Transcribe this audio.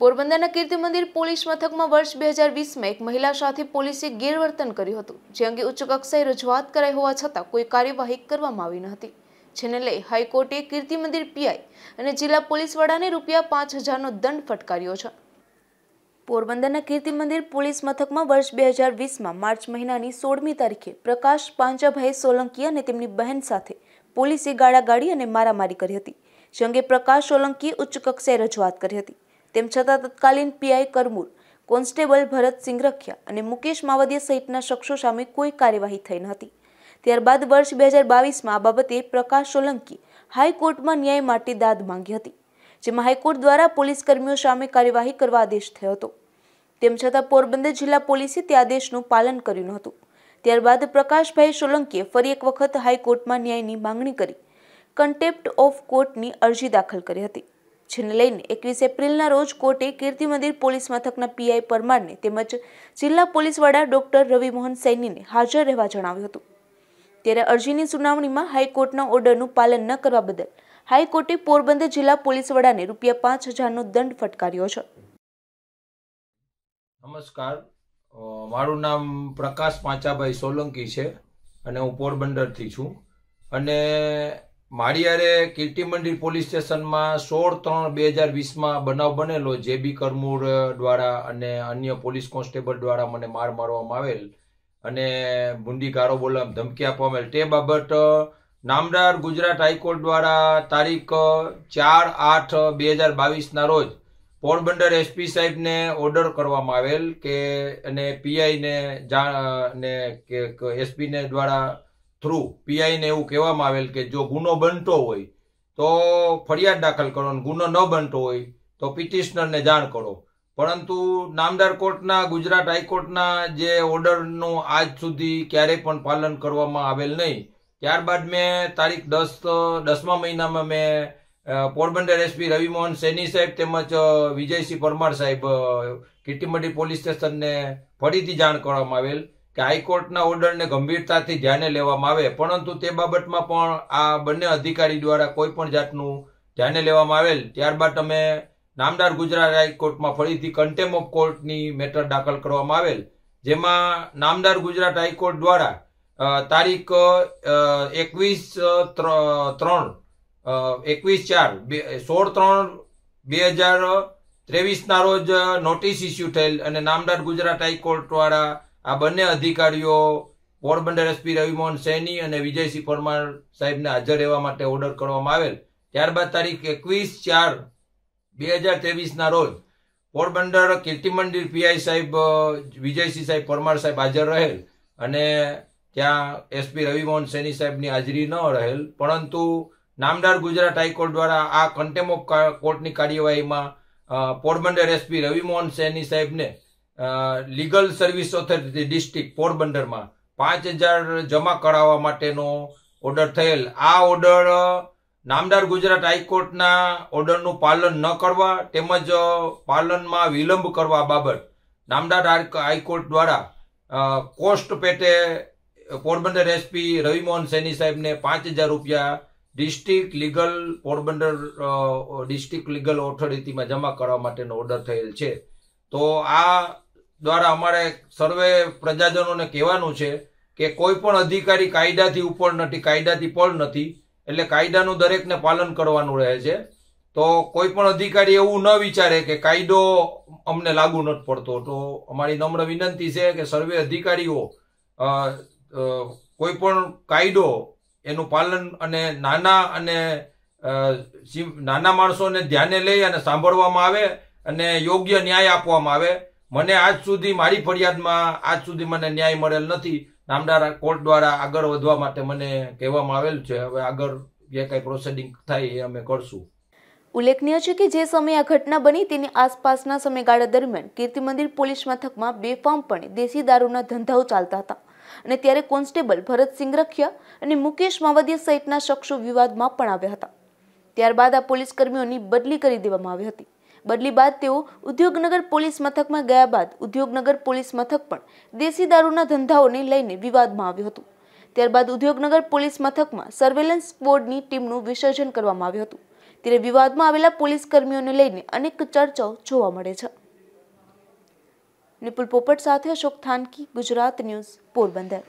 પોરબંદરના કીર્તિ મંદિર પોલીસ મથકમાં વર્ષ બે હજાર વીસમાં એક મહિલા સાથે પોલીસે ગેરવર્તન કર્યું હતું જે અંગે ઉચ્ચ કક્ષાએ રજૂઆત કરાઈ હોવા છતાં કોઈ કાર્યવાહી કરવામાં આવી ન હતી જેને લઈ હાઈકોર્ટે કીર્તિ મંદિર પીઆઈ અને જિલ્લા પોલીસ વડાને રૂપિયા પાંચ હજારનો દંડ ફટકાર્યો છે પોરબંદરના કીર્તિ મંદિર પોલીસ મથકમાં વર્ષ બે હજાર વીસમાં માર્ચ મહિનાની સોળમી તારીખે પ્રકાશ પાંચાભાઈ સોલંકી અને તેમની બહેન સાથે પોલીસે ગાળાગાળી અને મારામારી કરી હતી જે અંગે પ્રકાશ સોલંકીએ ઉચ્ચ કક્ષાએ રજૂઆત કરી હતી તેમ છતાં તત્કાલીન પીઆઈ કરમુર કોન્સ્ટેબલ ભરત સિંઘ સિંગરખિયા અને મુકેશ માવદિયા સહિતના શખ્સો સામે કોઈ કાર્યવાહી થઈ ન હતી ત્યારબાદ વર્ષ બે હજાર બાવીસમાં આ બાબતે પ્રકાશ સોલંકી હાઈકોર્ટમાં ન્યાય માટે દાદ માંગી હતી જેમાં હાઈકોર્ટ દ્વારા પોલીસ કર્મીઓ સામે કાર્યવાહી કરવા આદેશ થયો હતો તેમ છતાં પોરબંદર જિલ્લા પોલીસે તે આદેશનું પાલન કર્યું નહોતું ત્યારબાદ પ્રકાશભાઈ સોલંકીએ ફરી એક વખત હાઈકોર્ટમાં ન્યાયની માંગણી કરી કન્ટેપ્ટ ઓફ કોર્ટની અરજી દાખલ કરી હતી જેને લઈને એકવીસ એપ્રિલના રોજ કોર્ટે કીર્તિ મંદિર પોલીસ મથકના પીઆઈ પરમારને તેમજ જિલ્લા પોલીસ વડા ડોક્ટર રવિમોહન સૈનીને હાજર રહેવા જણાવ્યું હતું ત્યારે અરજીની સુનાવણીમાં હાઈકોર્ટના ઓર્ડરનું પાલન ન કરવા બદલ હાઈકોર્ટે પોરબંદર જિલ્લા પોલીસ વડાને રૂપિયા પાંચ હજારનો દંડ ફટકાર્યો છે નમસ્કાર મારું નામ પ્રકાશ પાંચાભાઈ સોલંકી છે અને હું પોરબંદરથી છું અને માળિયારે કીર્તિમંદિર પોલીસ સ્ટેશનમાં સોળ ત્રણ બે હજાર વીસમાં બનાવ બનેલો જેબી કરમૂર દ્વારા અને અન્ય પોલીસ કોન્સ્ટેબલ દ્વારા મને માર મારવામાં આવેલ અને બુંદી ગારો બોલા ધમકી આપવામાં આવેલ તે બાબત નામદાર ગુજરાત હાઈકોર્ટ દ્વારા તારીખ ચાર આઠ બે હજાર બાવીસના રોજ પોરબંદર એસપી સાહેબને ઓર્ડર કરવામાં આવેલ કે અને પીઆઈને જાણ ને કે એસપીને દ્વારા થ્રુ પીઆઈને એવું કહેવામાં આવેલ કે જો ગુનો બનતો હોય તો ફરિયાદ દાખલ કરો અને ગુનો ન બનતો હોય તો પિટિશનરને જાણ કરો પરંતુ નામદાર કોર્ટના ગુજરાત હાઈકોર્ટના જે ઓર્ડરનું આજ સુધી ક્યારેય પણ પાલન કરવામાં આવેલ નહીં ત્યારબાદ મેં તારીખ દસ દસમા મહિનામાં મેં પોરબંદર એસપી રવિમોહન સૈની સાહેબ તેમજ વિજયસિંહ પરમાર સાહેબ કીર્તિમઢી પોલીસ સ્ટેશનને ફરીથી જાણ કરવામાં આવેલ કે હાઈકોર્ટના ઓર્ડરને ગંભીરતાથી ધ્યાને લેવામાં આવે પરંતુ તે બાબતમાં પણ આ બંને અધિકારી દ્વારા કોઈ પણ જાતનું ધ્યાને લેવામાં આવેલ ત્યારબાદ અમે નામદાર ગુજરાત હાઈકોર્ટમાં ફરીથી કન્ટેમ ઓફ કોર્ટની મેટર દાખલ કરવામાં આવેલ જેમાં નામદાર ગુજરાત હાઈકોર્ટ દ્વારા તારીખ એકવીસ ત્રણ એકવીસ ચાર સોળ ત્રણ બે હજાર ત્રેવીસના રોજ નોટિસ ઇસ્યુ થયેલ અને નામદાર ગુજરાત હાઈકોર્ટ દ્વારા આ બંને અધિકારીઓ પોરબંદર એસપી રવિમોહન સૈની અને વિજયસિંહ પરમાર સાહેબને હાજર રહેવા માટે ઓર્ડર કરવામાં આવેલ ત્યારબાદ તારીખ એકવીસ ચાર બે હજાર ત્રેવીસના રોજ પોરબંદર કીર્તિ મંદિર પીઆઈ સાહેબ વિજયસિંહ સાહેબ પરમાર સાહેબ હાજર રહેલ અને ત્યાં એસપી રવિમોહન સૈની સાહેબની હાજરી ન રહેલ પરંતુ નામદાર ગુજરાત હાઈકોર્ટ દ્વારા આ કન્ટેમ કોર્ટની કાર્યવાહીમાં પોરબંદર એસપી રવિમોહન સૈની સાહેબને લીગલ સર્વિસ ઓથોરિટી ડિસ્ટ્રિક્ટ પોરબંદરમાં પાંચ હજાર જમા કરાવવા માટેનો ઓર્ડર થયેલ આ ઓર્ડર નામદાર ગુજરાત હાઈકોર્ટના ઓર્ડરનું પાલન ન કરવા તેમજ પાલનમાં વિલંબ કરવા બાબત નામદાર હાઈકોર્ટ દ્વારા કોસ્ટ પેટે પોરબંદર એસપી રવિમોહન સૈની સાહેબને પાંચ હજાર રૂપિયા district legal Porbandar district legal ઓથોરિટીમાં જમા કરવા માટેનો ઓર્ડર થયેલ છે તો આ દ્વારા અમારે સર્વે પ્રજાજનોને કહેવાનું છે કે કોઈ પણ અધિકારી કાયદાથી ઉપર નથી કાયદાથી પણ નથી એટલે કાયદાનું દરેકને પાલન કરવાનું રહે છે તો કોઈ પણ અધિકારી એવું ન વિચારે કે કાયદો અમને લાગુ નથી પડતો તો અમારી નમ્ર વિનંતી છે કે સર્વે અધિકારીઓ કોઈ પણ કાયદો એનું પાલન અને નાના અને નાના માણસોને ધ્યાને લઈ અને સાંભળવામાં આવે અને યોગ્ય ન્યાય આપવામાં આવે મને આજ સુધી મારી ફરિયાદમાં આજ સુધી મને ન્યાય મળેલ નથી નામદાર કોર્ટ દ્વારા આગળ વધવા માટે મને કહેવામાં આવેલ છે હવે આગળ જે કાંઈ પ્રોસેડિંગ થાય એ અમે કરશું ઉલ્લેખનીય છે કે જે સમયે આ ઘટના બની તેની આસપાસના સમયગાળા દરમિયાન કીર્તિ મંદિર પોલીસ મથકમાં પણ દેશી દારૂના ધંધાઓ ચાલતા હતા અને ત્યારે કોન્સ્ટેબલ ભરત રખિયા અને મુકેશ માવદિયા સહિતના શખ્સો વિવાદમાં પણ આવ્યા હતા ત્યારબાદ આ પોલીસ કર્મીઓની બદલી કરી દેવામાં આવી હતી બદલી બાદ તેઓ ઉદ્યોગનગર પોલીસ મથકમાં ગયા બાદ ઉદ્યોગનગર પોલીસ મથક પણ દેશી દારૂના ધંધાઓને લઈને વિવાદમાં આવ્યું હતું ત્યારબાદ ઉદ્યોગનગર પોલીસ મથકમાં સર્વેલન્સ બોર્ડની ટીમનું વિસર્જન કરવામાં આવ્યું હતું ત્યારે વિવાદમાં આવેલા પોલીસ કર્મીઓને લઈને અનેક ચર્ચાઓ જોવા મળે છે નિપુલ પોપટ સાથે અશોક થાનકી ગુજરાત ન્યૂઝ પોરબંદર